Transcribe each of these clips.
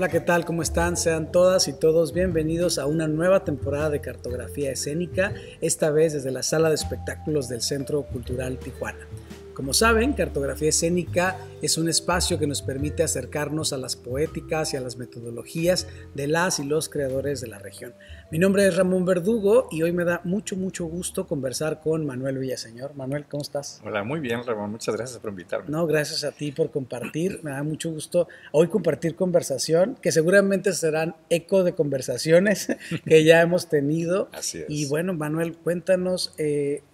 Hola, ¿qué tal? ¿Cómo están? Sean todas y todos bienvenidos a una nueva temporada de cartografía escénica, esta vez desde la sala de espectáculos del Centro Cultural Tijuana. Como saben, Cartografía Escénica es un espacio que nos permite acercarnos a las poéticas y a las metodologías de las y los creadores de la región. Mi nombre es Ramón Verdugo y hoy me da mucho, mucho gusto conversar con Manuel Villaseñor. Manuel, ¿cómo estás? Hola, muy bien, Ramón. Muchas gracias por invitarme. No, gracias a ti por compartir. Me da mucho gusto hoy compartir conversación, que seguramente serán eco de conversaciones que ya hemos tenido. Así es. Y bueno, Manuel, cuéntanos. Eh,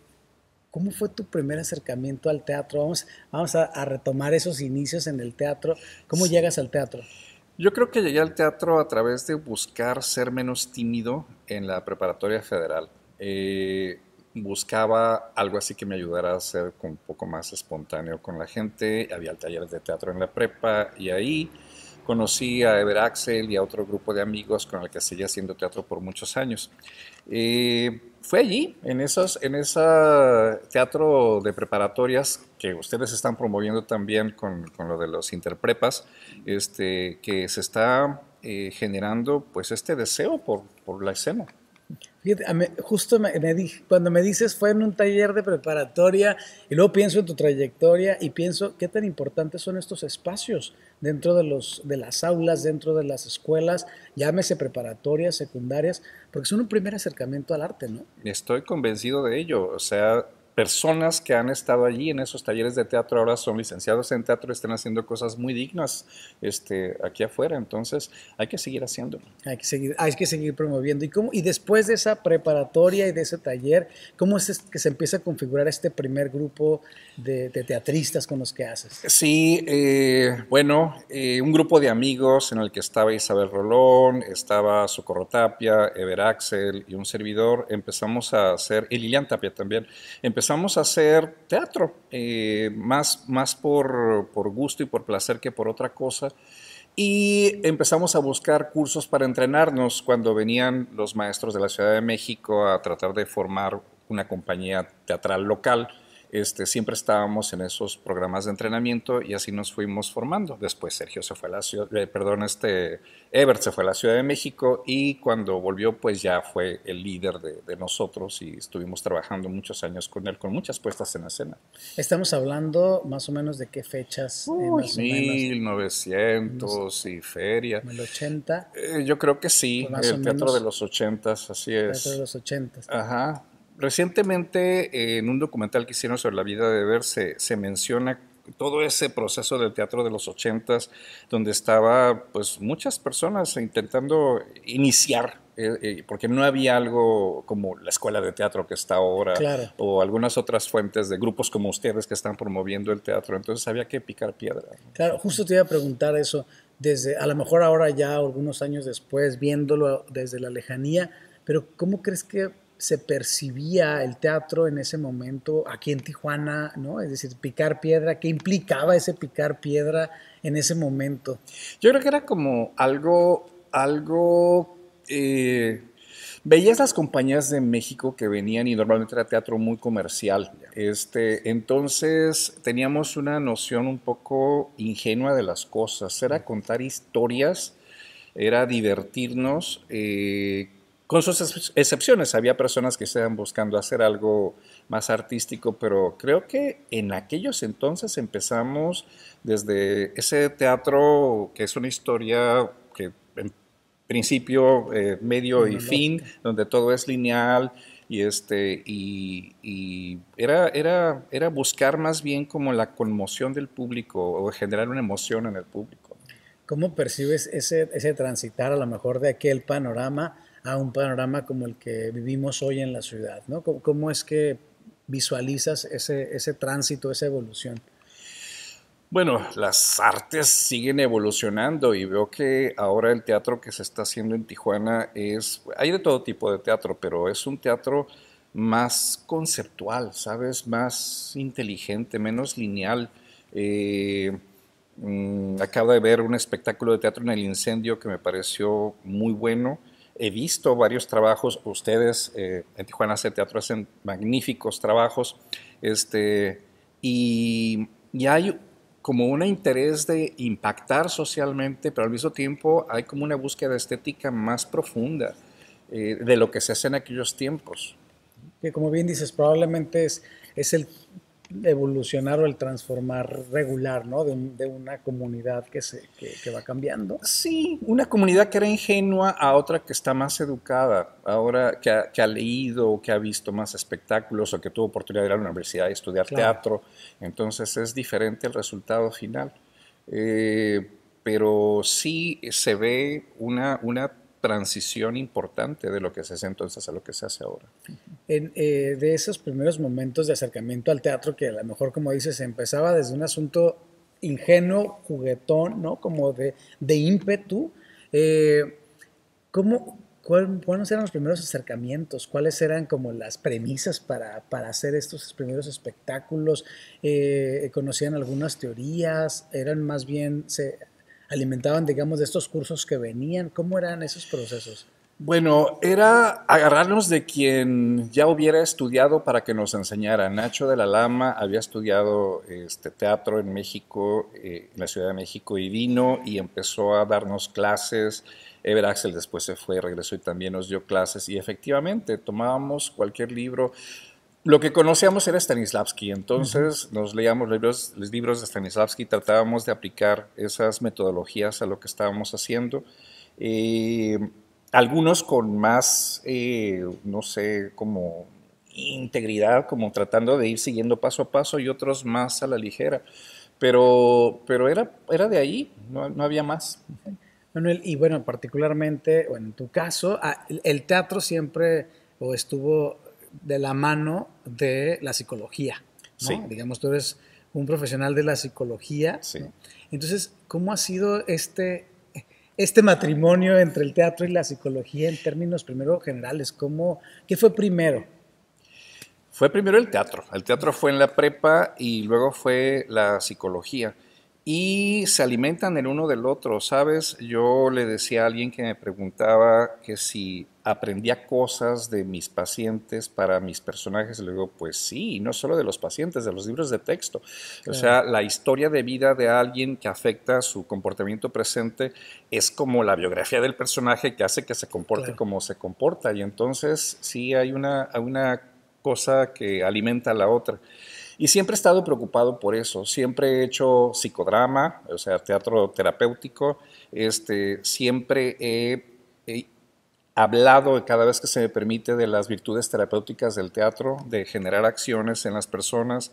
¿Cómo fue tu primer acercamiento al teatro? Vamos, a, retomar esos inicios en el teatro. ¿Cómo llegas al teatro? Yo creo que llegué al teatro a través de buscar ser menos tímido en la preparatoria federal. Eh, buscaba algo así que me ayudara a ser un poco más espontáneo con la gente. Había talleres de teatro en la prepa y ahí conocí a Ever Axel y a otro grupo de amigos con el que seguía haciendo teatro por muchos años. Eh, fue allí, en esos en ese teatro de preparatorias que ustedes están promoviendo también con, con lo de los interprepas, este, que se está eh, generando pues este deseo por, por la escena. justo me, cuando me dices fue en un taller de preparatoria y luego pienso en tu trayectoria y pienso qué tan importantes son estos espacios dentro de, los, de las aulas, dentro de las escuelas, llámese preparatorias, secundarias, porque son un primer acercamiento al arte, ¿no? Estoy convencido de ello, o sea, personas que han estado allí en esos talleres de teatro ahora son licenciados en teatro, están haciendo cosas muy dignas este, aquí afuera. Entonces, hay que seguir haciendo Hay que seguir, hay que seguir promoviendo. ¿Y, cómo, y después de esa preparatoria y de ese taller, ¿cómo es que se empieza a configurar este primer grupo de, teatristas con los que haces? Sí, eh, bueno, eh, un grupo de amigos en el que estaba Isabel Rolón, estaba Socorro Tapia, Ever Axel y un servidor, empezamos a hacer, y Lilian Tapia también, empezamos empezamos a hacer teatro, eh, más, más por, gusto y por placer que por otra cosa. Y empezamos a buscar cursos para entrenarnos cuando venían los maestros de la Ciudad de México a tratar de formar una compañía teatral local este, siempre estábamos en esos programas de entrenamiento y así nos fuimos formando. Después Sergio se fue a la ciudad, eh, perdón, este, Ebert se fue a la Ciudad de México y cuando volvió pues ya fue el líder de, nosotros y estuvimos trabajando muchos años con él, con muchas puestas en la escena. Estamos hablando más o menos de qué fechas. Eh, Uy, 1900 y feria. ¿El 80? Eh, yo creo que sí, pues el teatro, de los 80, así es. El teatro de los 80. Ajá. Recientemente, eh, en un documental que hicieron sobre la vida de ver se, menciona todo ese proceso del teatro de los ochentas, donde estaba pues muchas personas intentando iniciar, eh, eh, porque no había algo como la escuela de teatro que está ahora, o algunas otras fuentes de grupos como ustedes que están promoviendo el teatro, entonces había que picar piedra. Claro, justo te iba a preguntar eso, desde a lo mejor ahora ya algunos años después, viéndolo desde la lejanía, pero ¿cómo crees que se percibía el teatro en ese momento aquí en Tijuana, ¿no? Es decir, picar piedra, ¿qué implicaba ese picar piedra en ese momento? Yo creo que era como algo, algo... Eh, veías las compañías de México que venían y normalmente era teatro muy comercial. Este, entonces teníamos una noción un poco ingenua de las cosas. Era mm. contar historias, era divertirnos. Eh, con sus excepciones, había personas que estaban buscando hacer algo más artístico, pero creo que en aquellos entonces empezamos desde ese teatro que es una historia que en principio, eh, medio y fin, donde todo es lineal, y este y, era, era, era buscar más bien como la conmoción del público o generar una emoción en el público. ¿Cómo percibes ese, ese transitar a lo mejor de aquel panorama a un panorama como el que vivimos hoy en la ciudad? ¿no? ¿Cómo, es que visualizas ese, tránsito, esa evolución? Bueno, las artes siguen evolucionando y veo que ahora el teatro que se está haciendo en Tijuana es, hay de todo tipo de teatro, pero es un teatro más conceptual, ¿sabes? Más inteligente, menos lineal. Eh, mm, acaba acabo de ver un espectáculo de teatro en el incendio que me pareció muy bueno. He visto varios trabajos, ustedes eh, en Tijuana hace teatro hacen magníficos trabajos, este, y, hay como un interés de impactar socialmente, pero al mismo tiempo hay como una búsqueda estética más profunda eh, de lo que se hace en aquellos tiempos. Que como bien dices, probablemente es, es el evolucionar o el transformar regular, ¿no? De, una comunidad que, se, que, va cambiando. Sí, una comunidad que era ingenua a otra que está más educada, ahora que ha, leído o que ha visto más espectáculos o que tuvo oportunidad de ir a la universidad y estudiar teatro. Entonces es diferente el resultado final. Eh, pero sí se ve una, una transición importante de lo que se hace entonces a lo que se hace ahora. Eh, de esos primeros momentos de acercamiento al teatro, que a lo mejor, como dices, empezaba desde un asunto ingenuo, juguetón, ¿no? Como de, de ímpetu. Eh, ¿cómo, ¿Cuáles eran los primeros acercamientos? ¿Cuáles eran como las premisas para, hacer estos primeros espectáculos? Eh, ¿Conocían algunas teorías? ¿Eran más bien... Se, alimentaban, digamos, de estos cursos que venían? ¿Cómo eran esos procesos? Bueno, era agarrarnos de quien ya hubiera estudiado para que nos enseñara. Nacho de la Lama había estudiado este, teatro en México, eh, en la Ciudad de México, y vino y empezó a darnos clases. Ever Axel después se fue, regresó y también nos dio clases. Y efectivamente, tomábamos cualquier libro lo que conocíamos era Stanislavski, entonces nos leíamos libros, los libros de Stanislavski, tratábamos de aplicar esas metodologías a lo que estábamos haciendo. Eh, algunos con más, eh, no sé, como integridad, como tratando de ir siguiendo paso a paso y otros más a la ligera. Pero, pero era, era de ahí, no, había más. Manuel, y bueno, particularmente, en tu caso, ah, el teatro siempre o estuvo de la mano de la psicología. Digamos, tú eres un profesional de la psicología. Entonces, ¿cómo ha sido este, este matrimonio entre el teatro y la psicología en términos primero generales? ¿Cómo, ¿Qué fue primero? Fue primero el teatro. El teatro fue en la prepa y luego fue la psicología. Y se alimentan el uno del otro, ¿sabes? Yo le decía a alguien que me preguntaba que si aprendía cosas de mis pacientes para mis personajes. Y le pues sí, no solo de los pacientes, de los libros de texto. O sea, la historia de vida de alguien que afecta su comportamiento presente es como la biografía del personaje que hace que se comporte como se comporta. Y entonces sí hay una, una cosa que alimenta a la otra. Y siempre he estado preocupado por eso. Siempre he hecho psicodrama, o sea, teatro terapéutico. Este, siempre he hablado cada vez que se me permite de las virtudes terapéuticas del teatro, de generar acciones en las personas.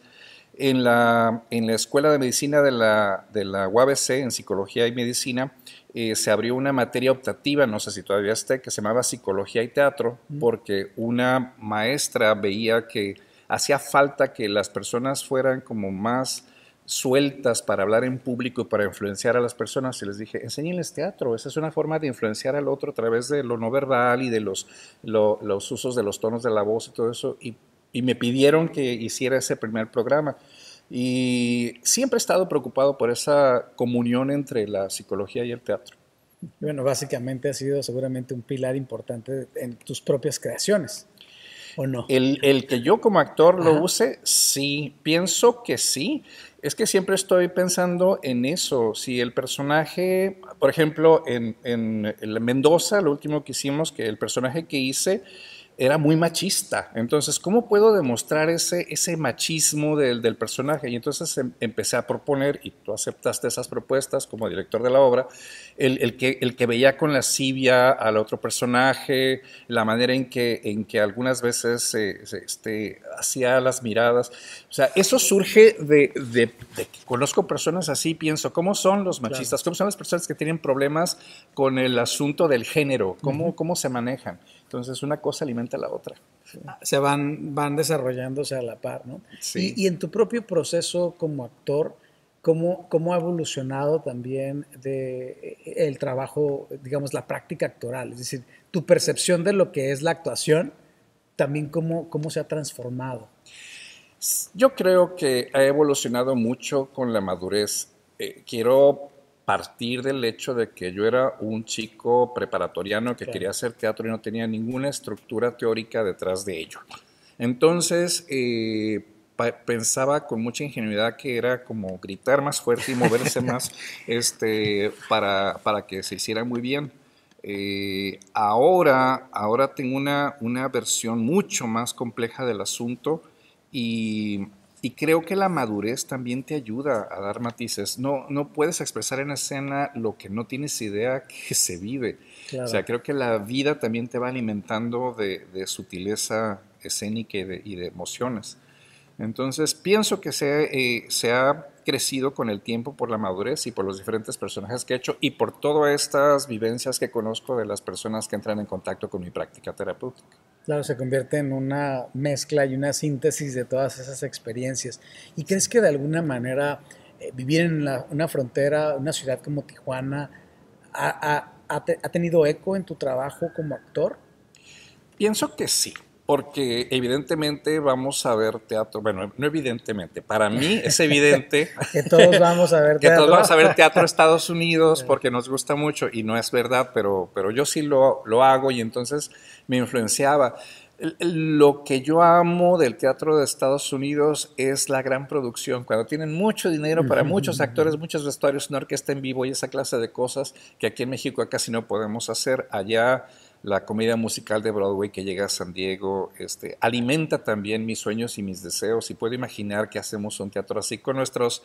En la, en la Escuela de Medicina de la, de la UABC, en Psicología y Medicina, eh, se abrió una materia optativa, no sé si todavía esté, que se llamaba Psicología y Teatro, porque una maestra veía que hacía falta que las personas fueran como más sueltas para hablar en público y para influenciar a las personas y les dije, enseñenles teatro, esa es una forma de influenciar al otro a través de lo no verbal y de los, los usos de los tonos de la voz y todo eso, y, y, me pidieron que hiciera ese primer programa. Y siempre he estado preocupado por esa comunión entre la psicología y el teatro. Bueno, básicamente ha sido seguramente un pilar importante en tus propias creaciones. ¿O no? El, que yo como actor lo use, sí, pienso que sí. Es que siempre estoy pensando en eso. Si el personaje, por ejemplo, en, en, Mendoza, lo último que hicimos, que el personaje que hice era muy machista. Entonces, ¿cómo puedo demostrar ese, ese machismo del, personaje? Y entonces em, empecé a proponer, y tú aceptaste esas propuestas como director de la obra, el, que, el que veía con lascivia al otro personaje, la manera en que, en que algunas veces se, este, hacía las miradas. O sea, eso surge de, que conozco personas así, pienso, ¿cómo son los machistas? ¿Cómo son las personas que tienen problemas con el asunto del género? ¿Cómo, cómo se manejan? Entonces una cosa alimenta a la otra. Ah, se van, van desarrollándose a la par, ¿no? Y, en tu propio proceso como actor, ¿cómo, cómo ha evolucionado también eh, el trabajo, digamos, la práctica actoral? Es decir, tu percepción de lo que es la actuación, también cómo, cómo se ha transformado. Yo creo que ha evolucionado mucho con la madurez. Eh, quiero partir del hecho de que yo era un chico preparatoriano que quería hacer teatro y no tenía ninguna estructura teórica detrás de ello. Entonces, eh, pensaba con mucha ingenuidad que era como gritar más fuerte y moverse más este, para, que se hiciera muy bien. Eh, ahora, ahora tengo una, una versión mucho más compleja del asunto y y creo que la madurez también te ayuda a dar matices. No, no puedes expresar en escena lo que no tienes idea que se vive. O sea, creo que la vida también te va alimentando de, sutileza escénica y de, emociones. Entonces, pienso que se, eh, se ha crecido con el tiempo por la madurez y por los diferentes personajes que he hecho y por todas estas vivencias que conozco de las personas que entran en contacto con mi práctica terapéutica. Claro, se convierte en una mezcla y una síntesis de todas esas experiencias. ¿Y crees que de alguna manera eh, vivir en una frontera, una ciudad como Tijuana, ha tenido eco en tu trabajo como actor? Pienso que sí porque evidentemente vamos a ver teatro, bueno, no evidentemente, para mí es evidente que todos vamos a ver teatro. que todos vamos a ver teatro Estados Unidos porque nos gusta mucho y no es verdad, pero, pero yo sí lo, lo hago y entonces me influenciaba. Lo que yo amo del teatro de Estados Unidos es la gran producción. Cuando tienen mucho dinero para muchos actores, muchos vestuarios, una orquesta en vivo y esa clase de cosas que aquí en México casi no podemos hacer. Allá la comedia musical de Broadway que llega a San Diego, este, alimenta también mis sueños y mis deseos y puedo imaginar que hacemos un teatro así con nuestras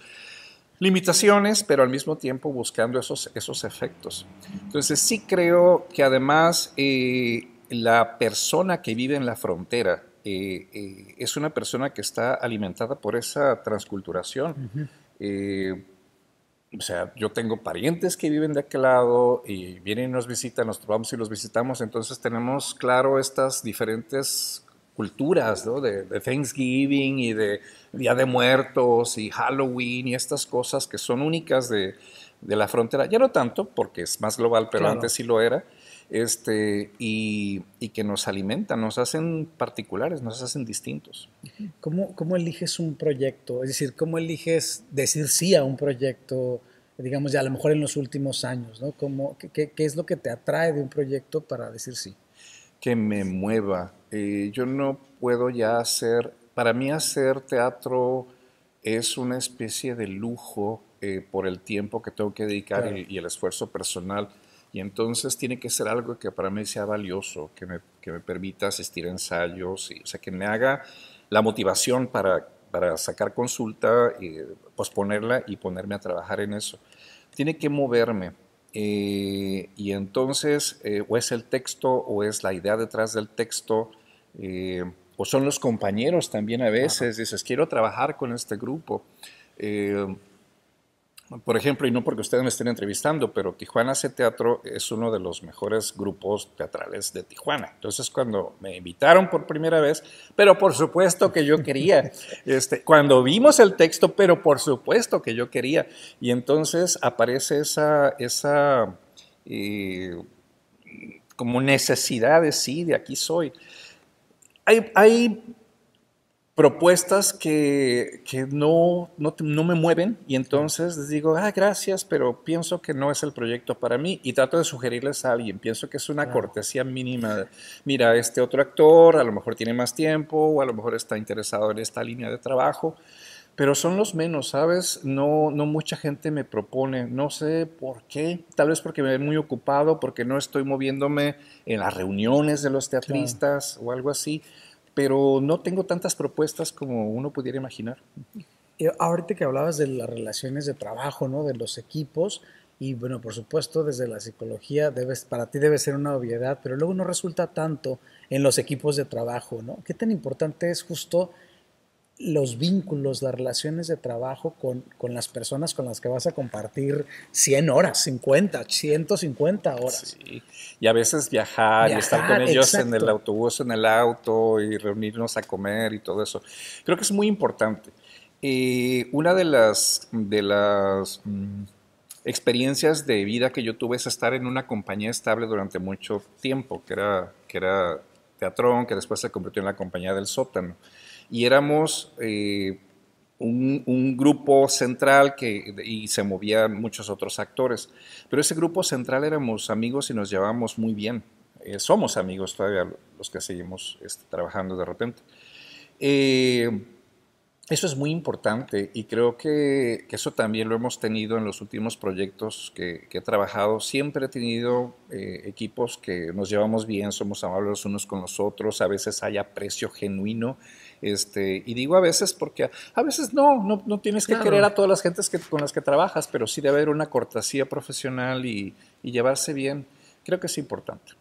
limitaciones, pero al mismo tiempo buscando esos, esos efectos. Entonces sí creo que además eh, la persona que vive en la frontera eh, eh, es una persona que está alimentada por esa transculturación o sea, yo tengo parientes que viven de aquel lado y vienen y nos visitan, nos vamos y los visitamos, entonces tenemos claro estas diferentes culturas, ¿no? De, Thanksgiving y de Día de Muertos y Halloween y estas cosas que son únicas de, la frontera. Ya no tanto, porque es más global, pero antes sí lo era este, y, que nos alimentan, nos hacen particulares, nos hacen distintos. ¿Cómo, eliges un proyecto? Es decir, ¿cómo eliges decir sí a un proyecto, digamos, ya a lo mejor en los últimos años? ¿no? qué, es lo que te atrae de un proyecto para decir sí? Que me mueva. Eh, yo no puedo ya hacer, para mí hacer teatro es una especie de lujo eh, por el tiempo que tengo que dedicar y el esfuerzo personal y entonces tiene que ser algo que para mí sea valioso, que me, permita asistir a ensayos, y, o sea, que me haga la motivación para, sacar consulta, y posponerla y ponerme a trabajar en eso. Tiene que moverme. Eh, y entonces, eh, o es el texto, o es la idea detrás del texto, eh, o son los compañeros también a veces, dices, quiero trabajar con este grupo. Por ejemplo, y no porque ustedes me estén entrevistando, pero Tijuana hace teatro es uno de los mejores grupos teatrales de Tijuana. Entonces, cuando me invitaron por primera vez, pero por supuesto que yo quería, este, cuando vimos el texto, pero por supuesto que yo quería, y entonces aparece esa, esa eh, como necesidad de sí, de aquí soy. hay propuestas que, no, no, me mueven y entonces les digo, ah, gracias, pero pienso que no es el proyecto para mí y trato de sugerirles a alguien, pienso que es una cortesía mínima, mira, este otro actor a lo mejor tiene más tiempo o a lo mejor está interesado en esta línea de trabajo, pero son los menos, ¿sabes? No, no mucha gente me propone, no sé por qué, tal vez porque me ven muy ocupado, porque no estoy moviéndome en las reuniones de los teatristas o algo así pero no tengo tantas propuestas como uno pudiera imaginar. Eh, ahorita que hablabas de las relaciones de trabajo, ¿no? de los equipos, y bueno, por supuesto, desde la psicología debes, para ti debe ser una obviedad, pero luego no resulta tanto en los equipos de trabajo, ¿no? ¿Qué tan importante es justo los vínculos, las relaciones de trabajo con, con, las personas con las que vas a compartir 100 horas, 50, 150 horas. Y a veces viajar, y estar con ellos en el autobús, en el auto y reunirnos a comer y todo eso. Creo que es muy importante. Eh, una de las, de las mm, experiencias de vida que yo tuve es estar en una compañía estable durante mucho tiempo, que era, que era Teatrón, que después se convirtió en la compañía del sótano y éramos eh, un, grupo central que, y se movían muchos otros actores. Pero ese grupo central éramos amigos y nos llevábamos muy bien. Eh, somos amigos todavía los que seguimos este, trabajando de repente. Eh, eso es muy importante y creo que, eso también lo hemos tenido en los últimos proyectos que, he trabajado. Siempre he tenido equipos que nos llevamos bien, somos amables unos con los otros, a veces hay aprecio genuino este, y digo a veces porque a, veces no, no, tienes que querer a todas las gentes con las que trabajas, pero sí debe haber una cortesía profesional y, llevarse bien. Creo que es importante.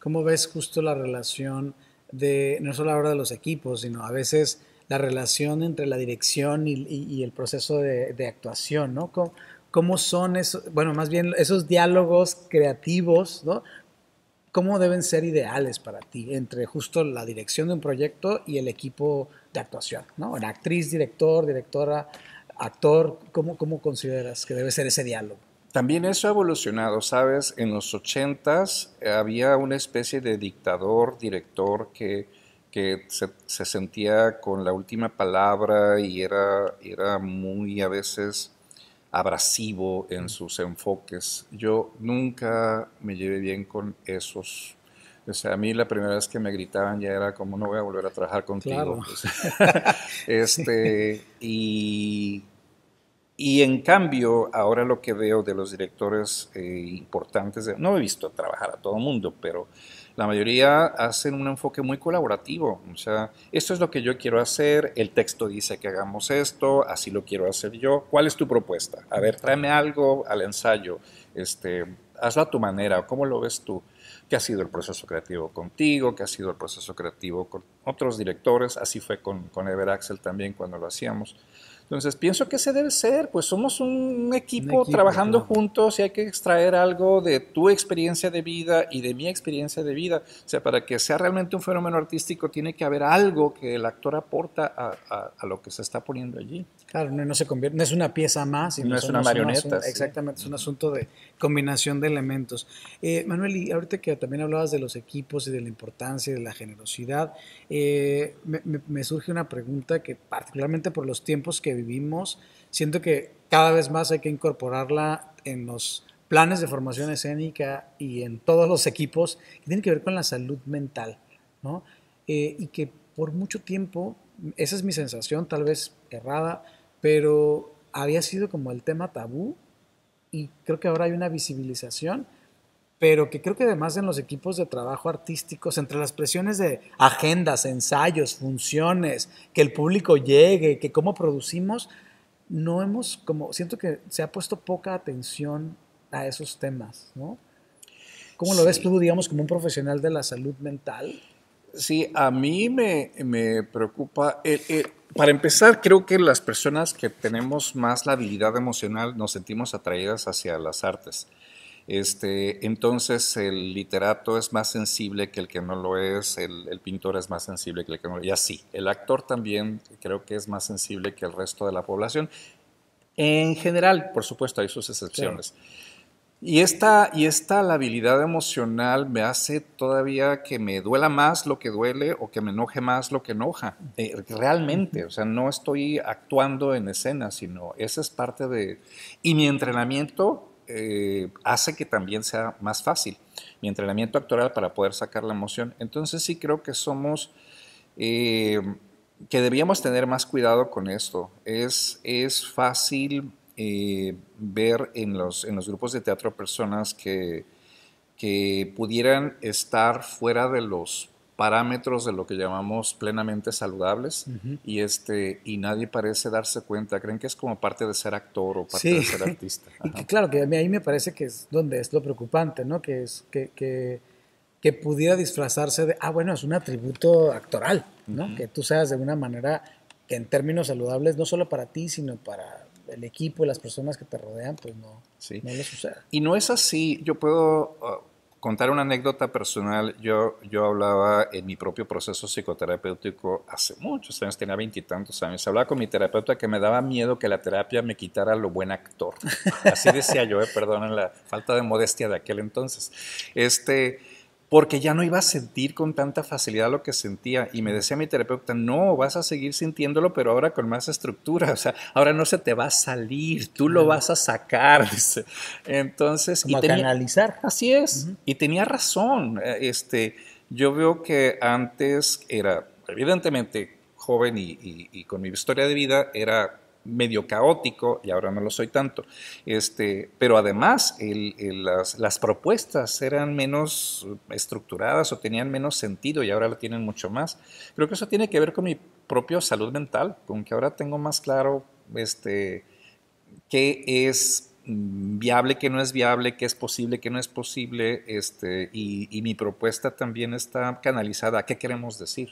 ¿Cómo ves justo la relación de, no solo ahora de los equipos, sino a veces la relación entre la dirección y, el proceso de, actuación, ¿no? ¿Cómo, cómo son esos, bueno, más bien esos diálogos creativos, ¿no? cómo deben ser ideales para ti entre justo la dirección de un proyecto y el equipo de actuación, ¿no? actriz, director, directora, actor, ¿cómo, cómo consideras que debe ser ese diálogo? También eso ha evolucionado, ¿sabes? En los ochentas había una especie de dictador, director que, se, sentía con la última palabra y era, era muy a veces abrasivo en sus enfoques. Yo nunca me llevé bien con esos o sea, a mí la primera vez que me gritaban ya era como, no voy a volver a trabajar contigo. Pues, este, y, y, en cambio, ahora lo que veo de los directores eh, importantes, no he visto trabajar a todo el mundo, pero la mayoría hacen un enfoque muy colaborativo, o sea, esto es lo que yo quiero hacer, el texto dice que hagamos esto, así lo quiero hacer yo, ¿cuál es tu propuesta? A ver, tráeme algo al ensayo, este, hazla a tu manera, ¿cómo lo ves tú? ¿Qué ha sido el proceso creativo contigo? ¿Qué ha sido el proceso creativo con otros directores? Así fue con, con Ever Axel también cuando lo hacíamos. Entonces pienso que ese debe ser, pues somos un equipo, trabajando juntos y hay que extraer algo de tu experiencia de vida y de mi experiencia de vida. O sea, para que sea realmente un fenómeno artístico tiene que haber algo que el actor aporta a, lo que se está poniendo allí. Claro, no, se convierte, no es una pieza más, sino no es una marioneta. Exactamente, es un asunto de combinación de elementos. Eh, Manuel, y ahorita que también hablabas de los equipos y de la importancia y de la generosidad, eh, me surge una pregunta que particularmente por los tiempos que vivimos. Siento que cada vez más hay que incorporarla en los planes de formación escénica y en todos los equipos que tienen que ver con la salud mental, eh, y que por mucho tiempo, esa es mi sensación, tal vez errada, pero había sido como el tema tabú y creo que ahora hay una visibilización pero que creo que además en los equipos de trabajo artísticos, entre las presiones de agendas, ensayos, funciones, que el público llegue, que cómo producimos, no hemos, como siento que se ha puesto poca atención a esos temas, ¿no? ¿Cómo lo ves tú, digamos, como un profesional de la salud mental? Sí, a mí me, preocupa, eh, eh, para empezar, creo que las personas que tenemos más la habilidad emocional nos sentimos atraídas hacia las artes este, entonces el literato es más sensible que el que no lo es, el, pintor es más sensible que el que no lo es, y así. El actor también creo que es más sensible que el resto de la población. En general, por supuesto, hay sus excepciones. Y esta, y esta la habilidad emocional me hace todavía que me duela más lo que duele o que me enoje más lo que enoja. Eh, realmente, o sea, no estoy actuando en escena, sino esa es parte de... Y mi entrenamiento eh, hace que también sea más fácil mi entrenamiento actoral para poder sacar la emoción. Entonces sí creo que somos, eh, que debíamos tener más cuidado con esto. Es, es fácil eh, ver en los, en los grupos de teatro personas que, que pudieran estar fuera de los parámetros de lo que llamamos plenamente saludables y este y nadie parece darse cuenta creen que es como parte de ser actor o parte de ser artista claro que a mí, ahí me parece que es donde es lo preocupante no que es que, que, pudiera disfrazarse de ah bueno es un atributo actoral no que tú seas de una manera que en términos saludables no solo para ti sino para el equipo y las personas que te rodean pues no sí. le sucede y no es así yo puedo ah, contar una anécdota personal. Yo, yo hablaba en mi propio proceso psicoterapéutico hace muchos años, tenía veintitantos años. Hablaba con mi terapeuta que me daba miedo que la terapia me quitara lo buen actor. Así decía yo, eh, la falta de modestia de aquel entonces. Este porque ya no iba a sentir con tanta facilidad lo que sentía. Y me decía mi terapeuta, no, vas a seguir sintiéndolo, pero ahora con más estructura, o sea, ahora no se te va a salir, tú lo vas a sacar. Entonces, y Así es, y tenía razón. Eh, este, yo veo que antes era, evidentemente, joven y con mi historia de vida, era medio caótico y ahora no lo soy tanto. Este, pero además las, propuestas eran menos estructuradas o tenían menos sentido y ahora lo tienen mucho más. Creo que eso tiene que ver con mi propia salud mental, con que ahora tengo más claro este, qué es Mm, viable, que no es viable, que es posible, que no es posible, este, y, mi propuesta también está canalizada a qué queremos decir.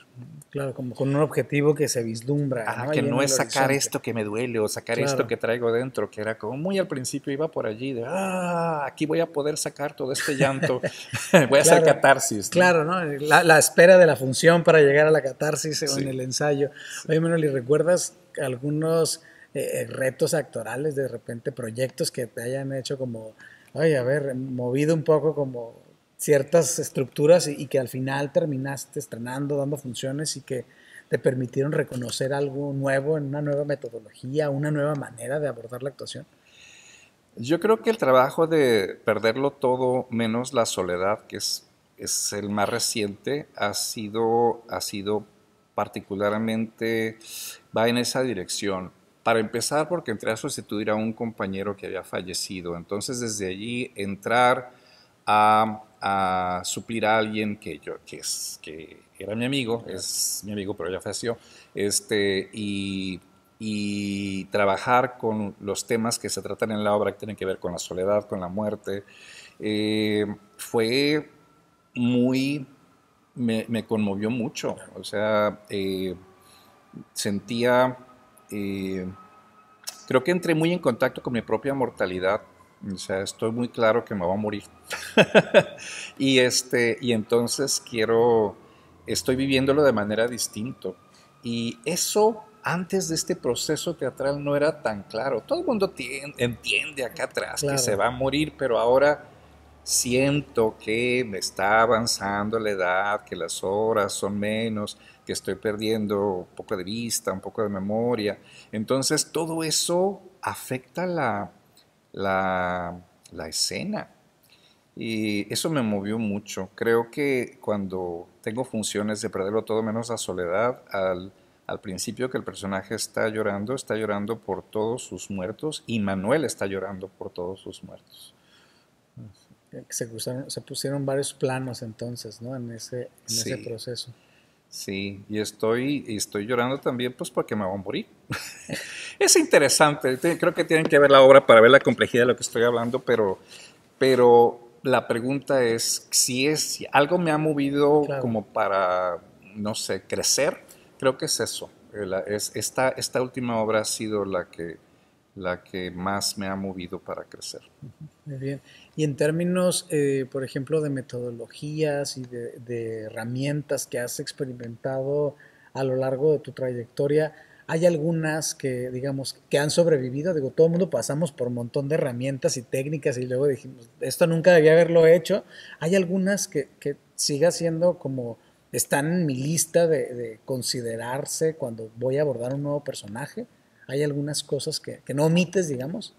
Claro, como con un objetivo que se vislumbra. que no es sacar esto que me duele o sacar esto que traigo dentro, que era como muy al principio iba por allí de, ah, aquí voy a poder sacar todo este llanto, voy a hacer catarsis. Claro, ¿no? La, espera de la función para llegar a la catarsis en el ensayo. Oye, Manuel, recuerdas algunos eh, eh, retos actorales, de repente proyectos que te hayan hecho como, ay, a ver, movido un poco como ciertas estructuras y, y que al final terminaste estrenando, dando funciones y que te permitieron reconocer algo nuevo en una nueva metodología, una nueva manera de abordar la actuación? Yo creo que el trabajo de perderlo todo menos la soledad, que es, es el más reciente, ha sido, ha sido particularmente, va en esa dirección. Para empezar, porque entré a sustituir a un compañero que había fallecido, entonces desde allí entrar a, suplir a alguien que yo, era mi amigo, es mi amigo, pero ya falleció, este, y, trabajar con los temas que se tratan en la obra, que tienen que ver con la soledad, con la muerte, eh, fue muy, me, conmovió mucho, o sea, eh, sentía eh, creo que entré muy en contacto con mi propia mortalidad. O sea, estoy muy claro que me voy a morir. y, este, y entonces quiero, estoy viviéndolo de manera distinta. Y eso antes de este proceso teatral no era tan claro. Todo el mundo entiende acá atrás que se va a morir, pero ahora siento que me está avanzando la edad, que las horas son menos, que estoy perdiendo un poco de vista, un poco de memoria. Entonces todo eso afecta la, la, escena. Y eso me movió mucho. Creo que cuando tengo funciones de perderlo todo menos la soledad, al, al principio que el personaje está llorando, está llorando por todos sus muertos y Manuel está llorando por todos sus muertos se, pusieron varios planos entonces, ¿no? En ese, proceso. Sí, y estoy, estoy llorando también, pues porque me voy a morir. es interesante, creo que tienen que ver la obra para ver la complejidad de lo que estoy hablando, pero, pero la pregunta es si es algo me ha movido como para, no sé, crecer, creo que es eso. Es, esta última obra ha sido la que la que más me ha movido para crecer. Muy bien. Y en términos, eh, por ejemplo, de metodologías y de, herramientas que has experimentado a lo largo de tu trayectoria, ¿hay algunas que, digamos, que han sobrevivido? Digo, todo el mundo pasamos por un montón de herramientas y técnicas y luego dijimos, esto nunca debía haberlo hecho. ¿Hay algunas que, que siga siendo como están en mi lista de considerarse cuando voy a abordar un nuevo personaje? hay algunas cosas que, no omites, digamos.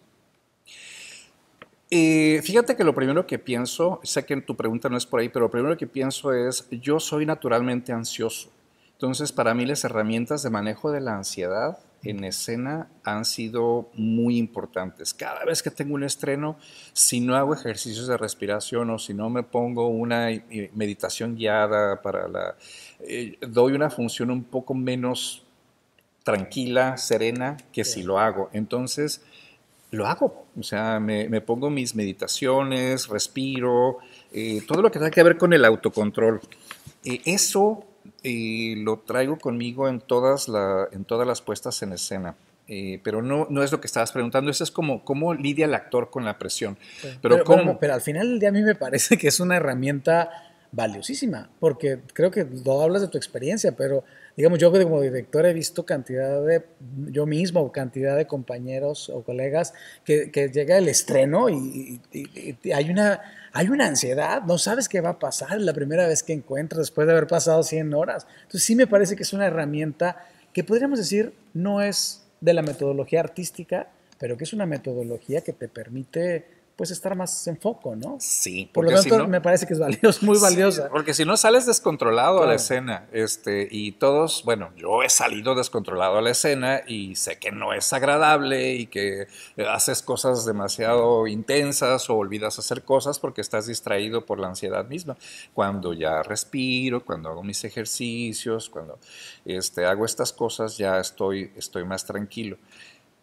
Eh, fíjate que lo primero que pienso, sé que tu pregunta no es por ahí, pero lo primero que pienso es, yo soy naturalmente ansioso. Entonces, para mí las herramientas de manejo de la ansiedad en escena han sido muy importantes. Cada vez que tengo un estreno, si no hago ejercicios de respiración o si no me pongo una eh, meditación guiada para la... Eh, doy una función un poco menos tranquila, serena, que si lo hago. Entonces, lo hago. O sea, me, pongo mis meditaciones, respiro, eh, todo lo que tenga que ver con el autocontrol. Eh, eso eh, lo traigo conmigo en todas, las puestas en escena. pero no, no es lo que estabas preguntando, eso es como cómo lidia el actor con la presión. pero, Pero, al final del día a mí me parece que es una herramienta valiosísima, porque creo que no hablas de tu experiencia, pero digamos, yo como director he visto cantidad de, yo mismo, cantidad de compañeros o colegas que, llega el estreno y, hay, una, hay una ansiedad, no sabes qué va a pasar la primera vez que encuentras después de haber pasado 100 horas. Entonces sí me parece que es una herramienta que podríamos decir no es de la metodología artística, pero que es una metodología que te permite pues estar más en foco, ¿no? Sí. Por lo tanto, me parece que es valioso, muy valiosa. porque si no sales descontrolado a la escena, este, y todos, bueno, yo he salido descontrolado a la escena y sé que no es agradable y que haces cosas demasiado intensas o olvidas hacer cosas porque estás distraído por la ansiedad misma. Cuando ya respiro, cuando hago mis ejercicios, cuando este, hago estas cosas, ya estoy, estoy más tranquilo.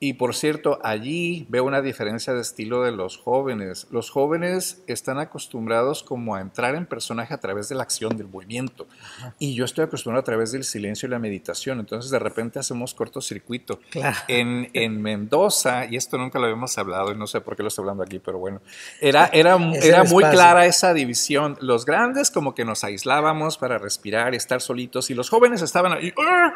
Y por cierto, allí veo una diferencia de estilo de los jóvenes. Los jóvenes están acostumbrados como a entrar en personaje a través de la acción, del movimiento. Y yo estoy acostumbrado a través del silencio y la meditación. Entonces de repente hacemos cortocircuito. En, Mendoza, y esto nunca lo habíamos hablado, y no sé por qué lo estoy hablando aquí, pero bueno, era, era, era muy clara esa división. Los grandes como que nos aislábamos para respirar estar solitos. Y los jóvenes estaban ahí. ¡Ur,